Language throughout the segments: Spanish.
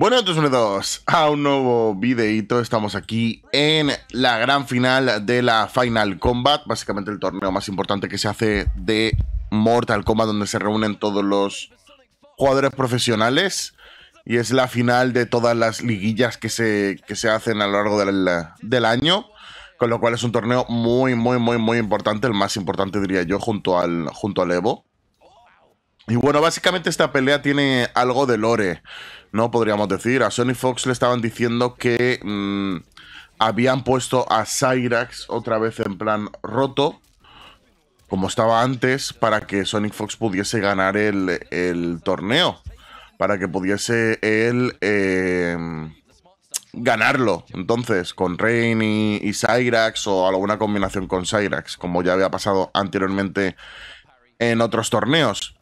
Bueno, entonces bienvenidos a un nuevo videito. Estamos aquí en la gran final de la Final Combat, básicamente el torneo más importante que se hace de Mortal Kombat, donde se reúnen todos los jugadores profesionales. Y es la final de todas las liguillas que se, que se hacen a lo largo del, año. Con lo cual es un torneo muy, muy, muy, muy importante. El más importante, diría yo, junto al, junto al Evo. Y bueno, básicamente esta pelea tiene algo de lore no podríamos decir. A Sonic Fox le estaban diciendo que mm, habían puesto a Cyrax otra vez en plan roto, como estaba antes, para que Sonic Fox pudiese ganar el, torneo, para que pudiese él em, ganarlo. Entonces, con Rain y, y, Cyrax o alguna combinación con Cyrax, como ya había pasado anteriormente en otros torneos.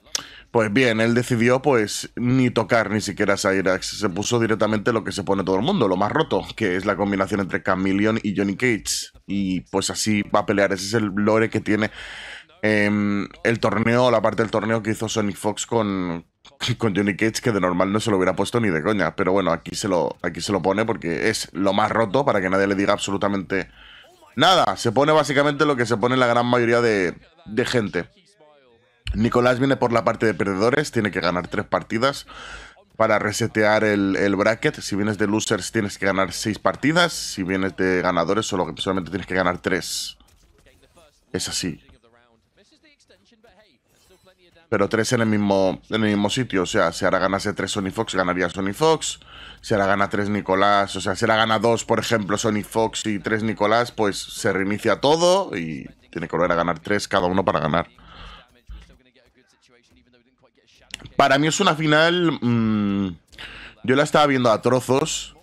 Pues bien, él decidió pues ni tocar ni siquiera Syrax, se puso directamente lo que se pone todo el mundo, lo más roto, que es la combinación entre Chameleon y Johnny Cage. Y pues así va a pelear, ese es el lore que tiene em, el torneo, la parte del torneo que hizo Sonic Fox con, con Johnny Cage, que de normal no se lo hubiera puesto ni de coña, pero bueno, aquí se lo, aquí se lo pone porque es lo más roto para que nadie le diga absolutamente nada. Se pone básicamente lo que se pone la gran mayoría de gente. Nicolás viene por la parte de perdedores, tiene que ganar tres partidas para resetear el, bracket. Si vienes de losers tienes que ganar seis partidas, si vienes de ganadores solo, que solamente tienes que ganar tres. Es así. Pero tres en el mismo, en el mismo sitio, o sea, si ahora ganase tres Sony Fox, ganaría Sony Fox. Si ahora gana tres Nicolás, o sea, si ahora gana dos, por ejemplo, Sony Fox y tres Nicolás, pues se reinicia todo y tiene que volver a ganar tres cada uno para ganar. Para mí es una final. Mm, yo la estaba viendo a trozos.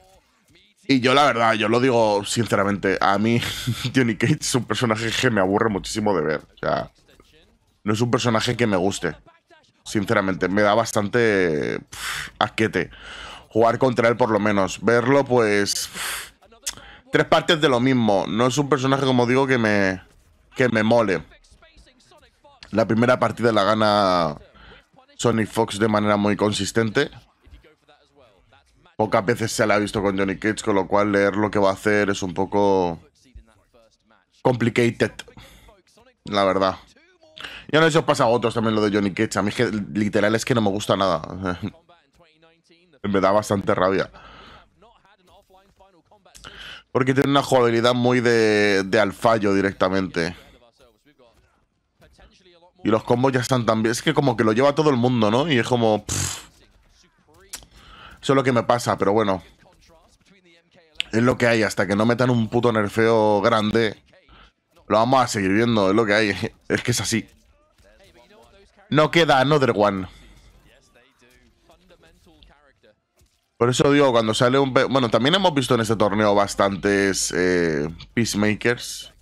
Y yo, la verdad, yo lo digo sinceramente. A mí, Johnny Cage es un personaje que me aburre muchísimo de ver. O sea, no es un personaje que me guste. Sinceramente, me da bastante asquete jugar contra él, por lo menos. Verlo, pues. tres partes de lo mismo. No es un personaje, como digo, que me. que me mole. La primera partida la gana Sonic Fox de manera muy consistente. Pocas veces se la ha visto con Johnny Cage, con lo cual leer lo que va a hacer es un poco complicated, la verdad. Ya no sé os pasa a otros también lo de Johnny Cage. A mí que, literal es que no me gusta nada. me da bastante rabia. Porque tiene una jugabilidad muy de, de al fallo directamente. Y los combos ya están tan bien. Es que como que lo lleva todo el mundo, ¿no? Y es como... solo Eso es lo que me pasa, pero bueno. Es lo que hay. Hasta que no metan un puto nerfeo grande, lo vamos a seguir viendo. Es lo que hay. Es que es así. No queda another one. Por eso digo, cuando sale un... Bueno, también hemos visto en este torneo bastantes eh, Peacemakers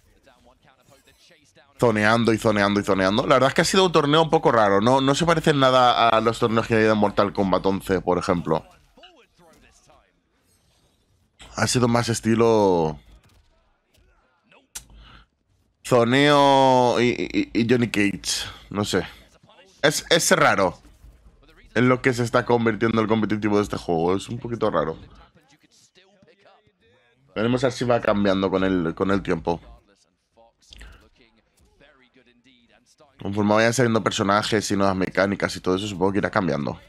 zoneando y zoneando y zoneando. La verdad es que ha sido un torneo un poco raro. No, no se parece en nada a los torneos que hay en Mortal Kombat 11, por ejemplo. Ha sido más estilo... Zoneo y, Johnny Cage. No sé. Es, raro. En lo que se está convirtiendo el competitivo de este juego. Es un poquito raro. Veremos a si va cambiando con el, con el tiempo. Conforme vayan saliendo personajes y nuevas mecánicas y todo eso, supongo que irá cambiando.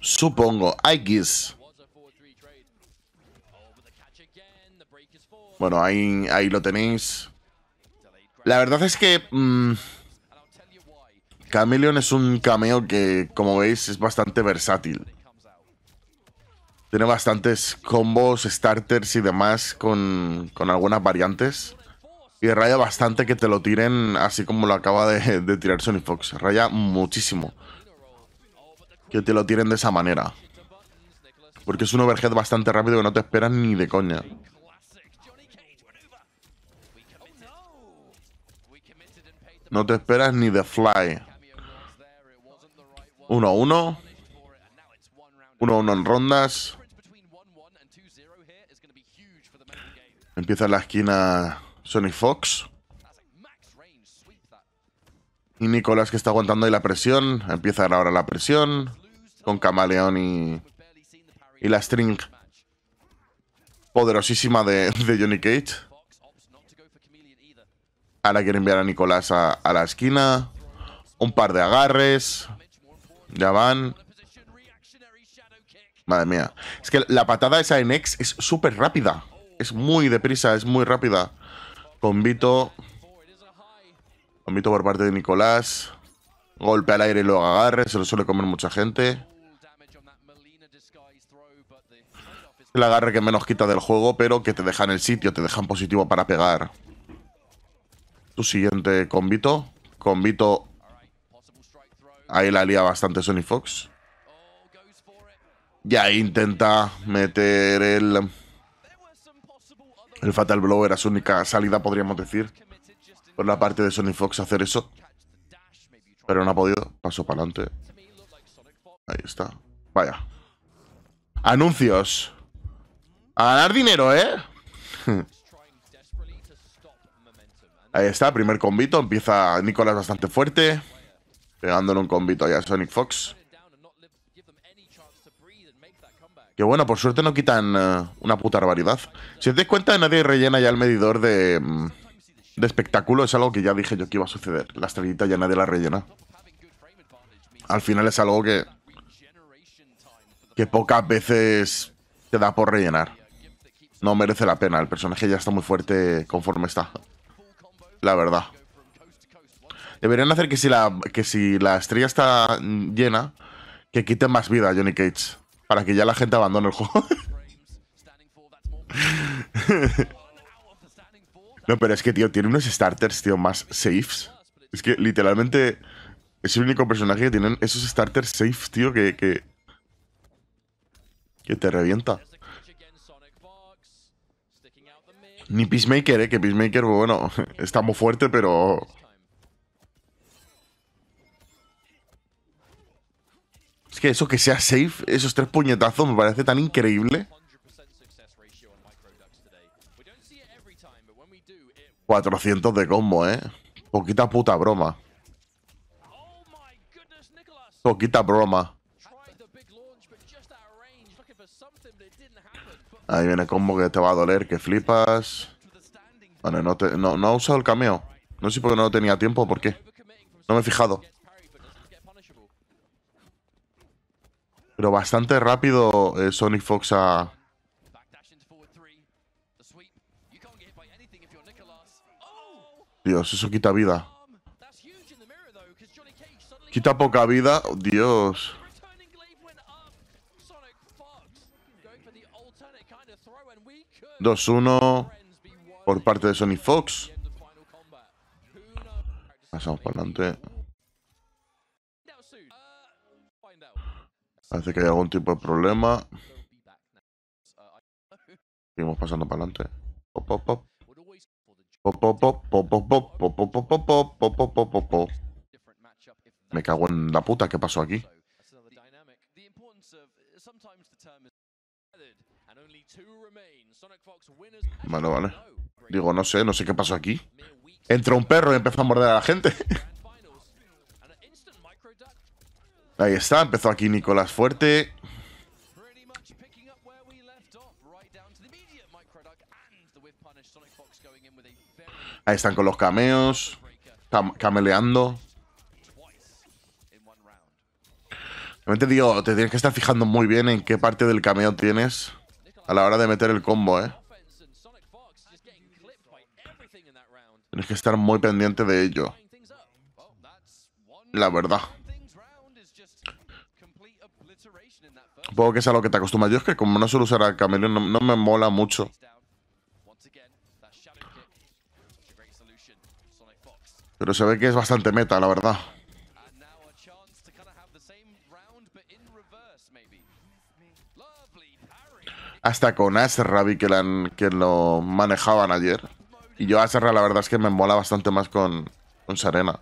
Supongo, I Bueno, ahí, ahí lo tenéis. La verdad es que... Mmm, es un cameo que, como veis, es bastante versátil. Tiene bastantes combos, starters y demás con, con algunas variantes. Y raya bastante que te lo tiren así como lo acaba de, tirar Sony Fox. Raya muchísimo. Que te lo tiren de esa manera. Porque es un overhead bastante rápido que no te esperas ni de coña. No te esperas ni de fly. 1-1. 1-1 uno. en rondas. Empieza en la esquina Sonny Fox. Y Nicolás que está aguantando ahí la presión. Empieza ahora la presión. Con Camaleón y, y la string poderosísima de, de Johnny Cage. Ahora quiere enviar a Nicolás a, a la esquina. Un par de agarres. Ya van. Madre mía. Es que la patada esa en X es súper rápida. Es muy deprisa, es muy rápida. Convito. Convito por parte de Nicolás. Golpe al aire y luego agarre. Se lo suele comer mucha gente. El agarre que menos quita del juego, pero que te deja en el sitio, te deja en positivo para pegar. Tu siguiente convito. Convito. Ahí la lía bastante Sony Fox. Ya intenta meter el el Fatal Blow era su única salida, podríamos decir, por la parte de Sonic Fox hacer eso. Pero no ha podido. Paso para adelante. Ahí está. Vaya. Anuncios. A ganar dinero, ¿eh? Ahí está, primer convito. Empieza Nicolás bastante fuerte. Pegándole un convito allá a Sonic Fox. Que bueno, por suerte no quitan eh, una puta barbaridad. Si os dais cuenta, nadie rellena ya el medidor mm, de, espectáculo. Es algo que ya dije yo que iba a suceder. La estrellita ya nadie la rellena. Al final es algo que... Que pocas veces te da por rellenar. No merece la pena. El personaje ya está muy fuerte conforme está. La verdad. Deberían hacer que si la, que si la estrella está mm, llena, que quiten más vida a Johnny Cage para que ya la gente abandone el juego. no, pero es que, tío, tiene unos starters, tío, más safes. Es que literalmente es el único personaje que tienen esos starters safe, tío, que, que, que te revienta. Ni Peacemaker, ¿eh? Que Peacemaker, bueno, está muy fuerte, pero... Es que eso que sea safe, esos tres puñetazos, me parece tan increíble. 400 de combo, ¿eh? Poquita puta broma. Poquita broma. Ahí viene combo que te va a doler, que flipas. Vale, no, ha usado el cameo. No sé por qué no tenía tiempo o por qué. No me he fijado. Pero bastante rápido eh, Sonic Fox a... Dios, eso quita vida. Quita poca vida. Oh, Dios. Dos, uno por parte de sony Fox. Pasamos para adelante. Parece que hay algún tipo de problema. Seguimos pasando para adelante. Me cago en la puta, ¿qué pasó aquí? Vale, vale. Digo, no sé, no sé qué pasó aquí. Entra un perro y empezó a morder a la gente. Ahí está, empezó aquí Nicolás Fuerte. Ahí están con los cameos, cameleando. Realmente digo, te tienes que estar fijando muy bien en qué parte del cameo tienes a la hora de meter el combo, ¿eh? Tienes que estar muy pendiente de ello. La verdad. Supongo que es a lo que te acostumbras. Yo es que como no suelo usar al camaleón, no, me mola mucho. Pero se ve que es bastante meta, la verdad. Hasta con Acerra, vi que, que lo manejaban ayer. Y yo cerrar la verdad es que me mola bastante más con, con Serena.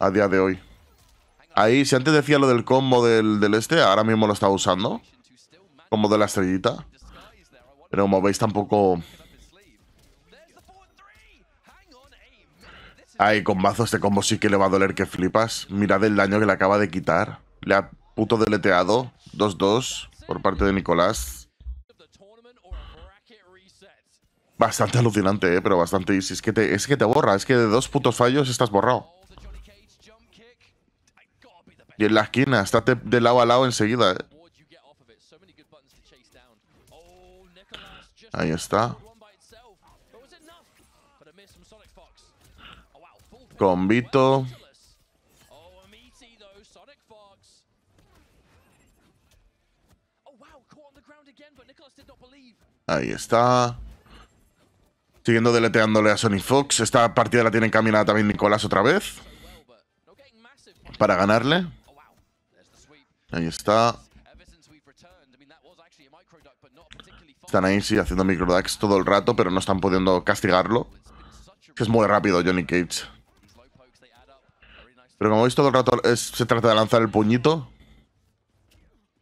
A día de hoy. Ahí, si antes decía lo del combo del, este, ahora mismo lo está usando. Combo de la estrellita. Pero como veis, tampoco... Ay, combazo, este combo sí que le va a doler que flipas. Mirad el daño que le acaba de quitar. Le ha puto deleteado. 2-2 por parte de Nicolás. Bastante alucinante, ¿eh? pero bastante easy. Es que, te, es que te borra, es que de dos putos fallos estás borrado. Y en la esquina, estate de lado a lado enseguida. ¿eh? Ahí está. Con Vito Ahí está. Siguiendo deleteándole a Sonic Fox. Esta partida la tiene encaminada también Nicolás otra vez. Para ganarle. Ahí está. Están ahí, sí, haciendo microdax todo el rato, pero no están pudiendo castigarlo. Es muy rápido Johnny Cage. Pero como veis, todo el rato se trata de lanzar el puñito.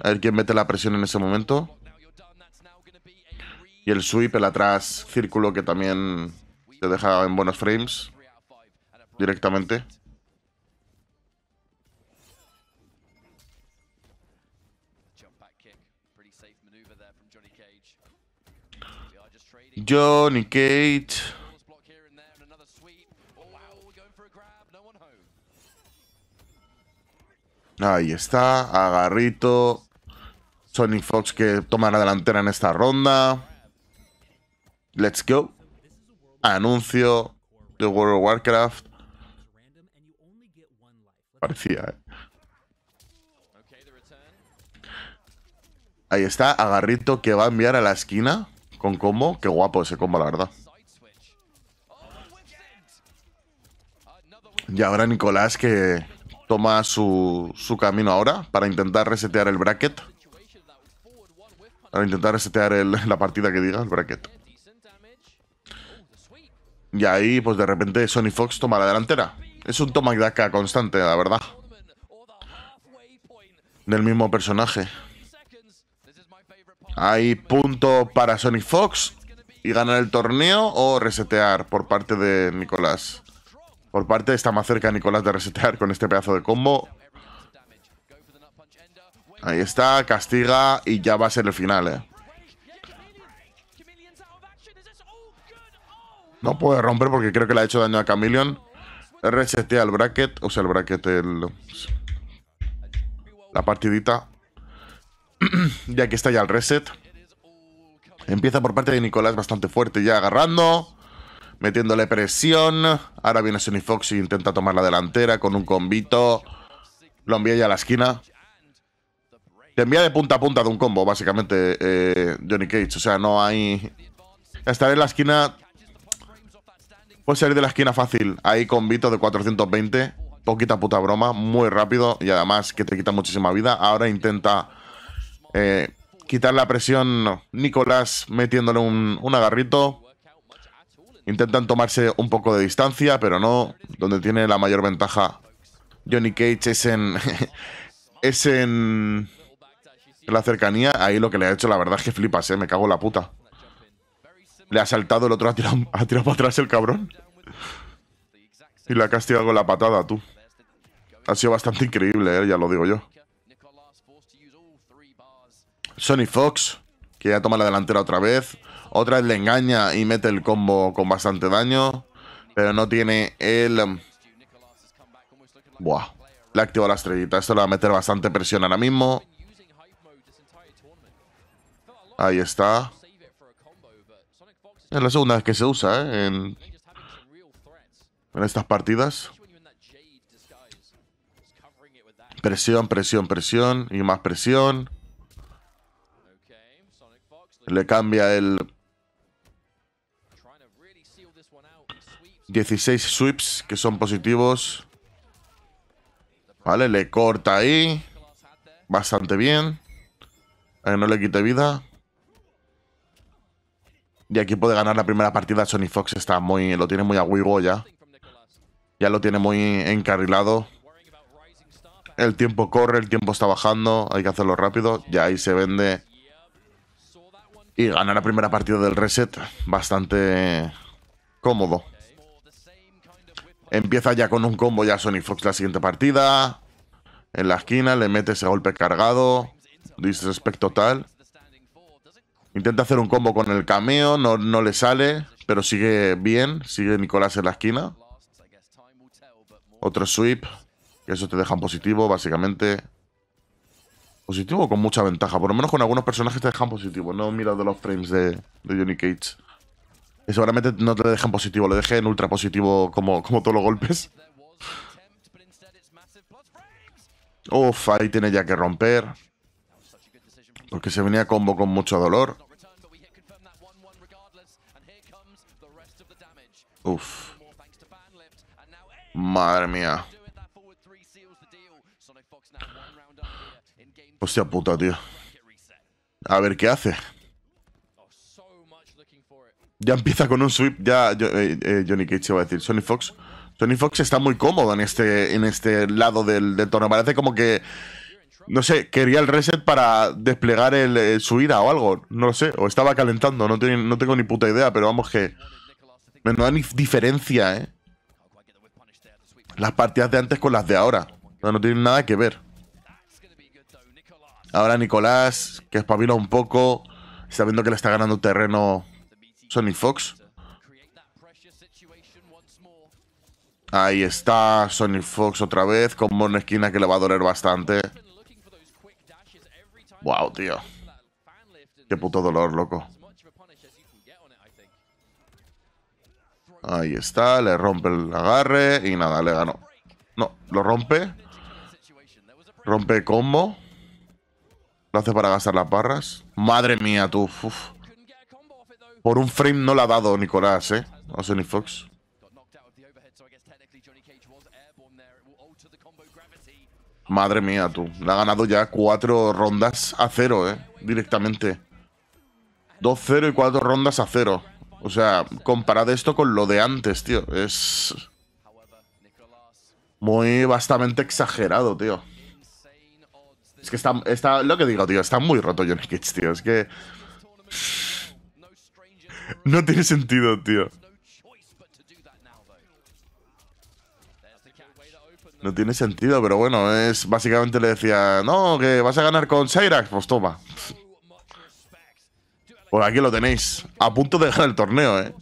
A ver quién mete la presión en ese momento. Y el sweep, el atrás, círculo que también te deja en buenos frames. Directamente. Johnny Cage. Ahí está, agarrito. Sony Fox que toma la delantera en esta ronda. Let's go. Anuncio de World of Warcraft. Parecía, ¿eh? Ahí está, agarrito que va a enviar a la esquina. Con combo, qué guapo ese combo, la verdad. Y ahora Nicolás que toma su, camino ahora para intentar resetear el bracket. Para intentar resetear la partida que diga, el bracket. Y ahí, pues de repente, Sony Fox toma la delantera. Es un toma y daca constante, la verdad. Del mismo personaje. Ahí punto para Sony Fox y ganar el torneo o resetear por parte de Nicolás. Por parte está más cerca Nicolás de resetear con este pedazo de combo. Ahí está, castiga y ya va a ser el final, eh. No puede romper porque creo que le ha hecho daño a Chameleon. Resetea el bracket, o sea, el bracket, el, la partidita. ya que está ya el reset. Empieza por parte de Nicolás bastante fuerte, ya agarrando, metiéndole presión. Ahora viene Sony Fox y e intenta tomar la delantera con un combito. Lo envía ya a la esquina. Te envía de punta a punta de un combo, básicamente, eh, Johnny Cage. O sea, no hay. Estar en la esquina. Puede salir de la esquina fácil. Ahí combito de 420. Poquita puta broma, muy rápido y además que te quita muchísima vida. Ahora intenta eh, quitar la presión. Nicolás metiéndole un, un, agarrito. Intentan tomarse un poco de distancia, pero no. Donde tiene la mayor ventaja Johnny Cage es en. es en. La cercanía. Ahí lo que le ha hecho, la verdad es que flipas, ¿eh? Me cago la puta. Le ha saltado, el otro ha tirado, para atrás el cabrón. Y la ha castigado con la patada, tú. Ha sido bastante increíble, eh, ya lo digo yo. Sonny Fox, que ya toma la delantera otra vez. Otra vez le engaña y mete el combo con bastante daño. Pero no tiene el... Um, buah. Le activa la estrellita. Esto le va a meter bastante presión ahora mismo. Ahí está. Es la segunda vez que se usa, ¿eh? en estas partidas. Presión, presión, presión. Y más presión. Le cambia el 16 sweeps que son positivos. Vale, le corta ahí. Bastante bien. A que no le quite vida. Y aquí puede ganar la primera partida. Sony Fox está muy, lo tiene muy a ya. Ya lo tiene muy encarrilado. El tiempo corre, el tiempo está bajando. Hay que hacerlo rápido. Ya ahí se vende y gana la primera partida del reset, bastante cómodo. Empieza ya con un combo ya Sony Fox la siguiente partida. En la esquina le mete ese golpe cargado. Disrespecto tal. Intenta hacer un combo con el cameo, no, no le sale, pero sigue bien. Sigue Nicolás en la esquina. Otro sweep, que eso te deja en positivo, básicamente positivo o con mucha ventaja. Por lo menos con algunos personajes te dejan positivo. No mira de los frames de, de Johnny Cage. Y seguramente no te dejan positivo, lo dejé en ultra positivo como, como todos los golpes. Uf, ahí tiene ya que romper. Porque se venía combo con mucho dolor. Uf. Madre mía. Hostia puta, tío. A ver qué hace. Oh, ya empieza con un sweep. Ya eh, eh, Johnny Cage va a decir. Sony Fox. sonny Fox está muy cómodo en este, en este lado del, tono. torneo. Parece como que. No sé, quería el reset para desplegar eh, su ira o algo. No lo sé. O estaba calentando. No, tengo, ni puta idea, pero vamos que. No da ni diferencia, eh. Las partidas de antes con las de ahora no, tiene nada que ver. Ahora Nicolás, que espabila un poco, sabiendo que le está ganando terreno Sony Fox. Ahí está Sony Fox otra vez, con una esquina que le va a doler bastante. Wow, tío. Qué puto dolor, loco. Ahí está, le rompe el agarre y nada, le ganó. No, lo rompe. Rompe combo. Lo hace para gastar las barras. Madre mía, tú. Por un frame no la ha dado Nicolás, ¿eh? O ni Fox. Madre mía, tú. La ha ganado ya cuatro rondas a cero, ¿eh? Directamente. 2-0 y cuatro rondas a cero. O sea, comparad esto con lo de antes, tío. Es... Muy bastante exagerado, tío. Es que está, está, lo que digo, tío, está muy roto Johnny Cage, tío. Es que... No tiene sentido, tío. No tiene sentido, pero bueno, es básicamente le decía, no, que vas a ganar con Cyrax, pues toma. Pues aquí lo tenéis, a punto de dejar el torneo, ¿eh?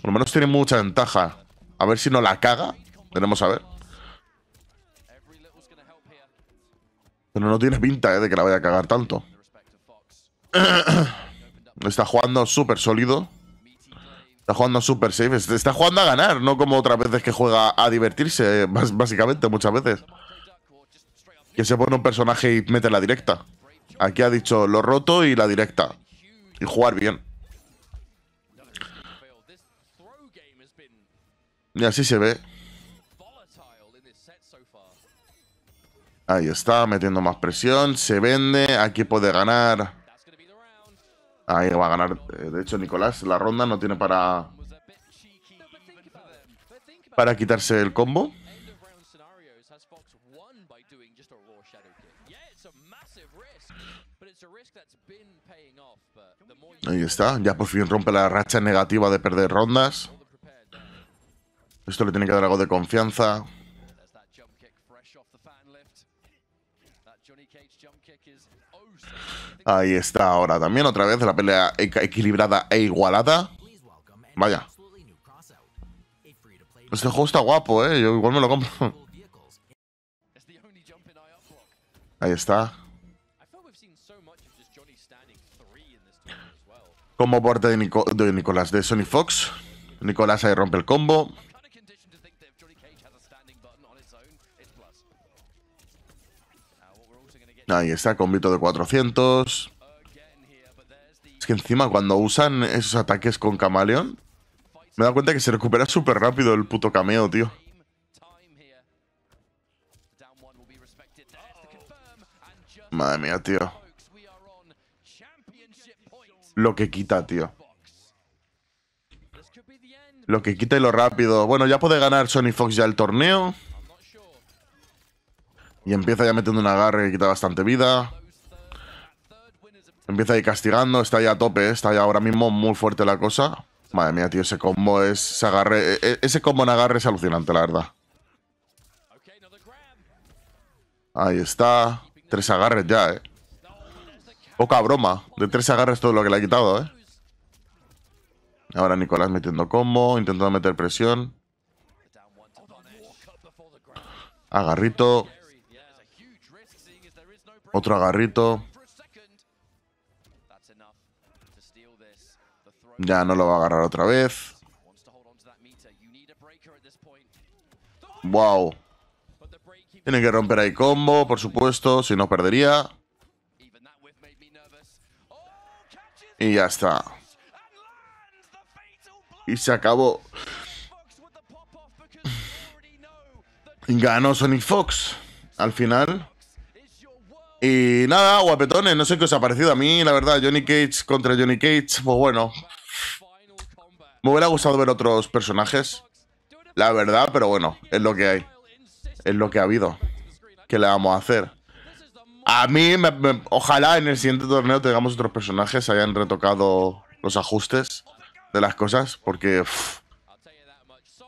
Por lo menos tiene mucha ventaja. A ver si no la caga. Tenemos a ver. Pero no tiene pinta eh, de que la vaya a cagar tanto. Está jugando súper sólido. Está jugando súper safe. Está jugando a ganar, no como otras veces que juega a divertirse, eh, básicamente, muchas veces. Que se pone un personaje y mete la directa. Aquí ha dicho lo roto y la directa. Y jugar bien. Y así se ve. Ahí está, metiendo más presión. Se vende. Aquí puede ganar. Ahí va a ganar. Eh, de hecho, Nicolás, la ronda no tiene para. Para quitarse el combo. Ahí está. Ya por fin rompe la racha negativa de perder rondas. Esto le tiene que dar algo de confianza. Ahí está ahora también otra vez la pelea equilibrada e igualada. Vaya. Este juego está guapo, ¿eh? Yo igual me lo compro. Ahí está. Como parte de, Nicolás de Sony Fox. Nicolás ahí rompe el combo. Ahí está, convito de 400. Es que encima cuando usan esos ataques con Camaleón, me he cuenta que se recupera súper rápido el puto cameo, tío. Madre mía, tío. Lo que quita, tío. Lo que quita y lo rápido. Bueno, ya puede ganar Sony Fox ya el torneo. Y empieza ya metiendo un agarre que quita bastante vida. Empieza ahí castigando, está ya a tope, ¿eh? está ya ahora mismo muy fuerte la cosa. Madre mía, tío, ese combo es. agarre, e, e, ese combo en agarre es alucinante, la verdad. Ahí está. Tres agarres ya, eh. Poca broma. De tres agarres todo lo que le ha quitado, eh. Ahora Nicolás metiendo combo, intentando meter presión. Agarrito. Otro agarrito. Ya no lo va a agarrar otra vez. Wow. Tiene que romper ahí combo, por supuesto, si no perdería. Y ya está. Y se acabó. Ganó Sonic Fox. Al final, y nada, guapetones, no sé qué os ha parecido a mí, la verdad, Johnny Cage contra Johnny Cage, pues bueno. Me hubiera gustado ver otros personajes, la verdad, pero bueno, es lo que hay. Es lo que ha habido. ¿Qué le vamos a hacer? A mí, ojalá en el siguiente torneo tengamos otros personajes, hayan retocado los ajustes de las cosas, porque...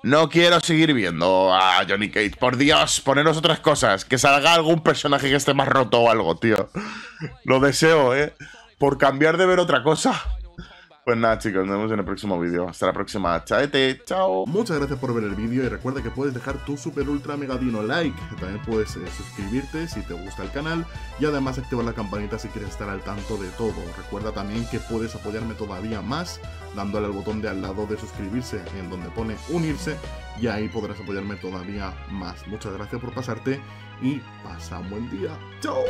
No quiero seguir viendo a Johnny Cage. Por Dios, poneros otras cosas. Que salga algún personaje que esté más roto o algo, tío. Lo deseo, ¿eh? Por cambiar de ver otra cosa. Pues nada, chicos, nos vemos en el próximo vídeo. Hasta la próxima. Chaete, chao. Muchas gracias por ver el vídeo y recuerda que puedes dejar tu super ultra megadino like. También puedes eh, suscribirte si te gusta el canal y además activar la campanita si quieres estar al tanto de todo. Recuerda también que puedes apoyarme todavía más dándole al botón de al lado de suscribirse en donde pone unirse y ahí podrás apoyarme todavía más. Muchas gracias por pasarte y pasa un buen día. Chao.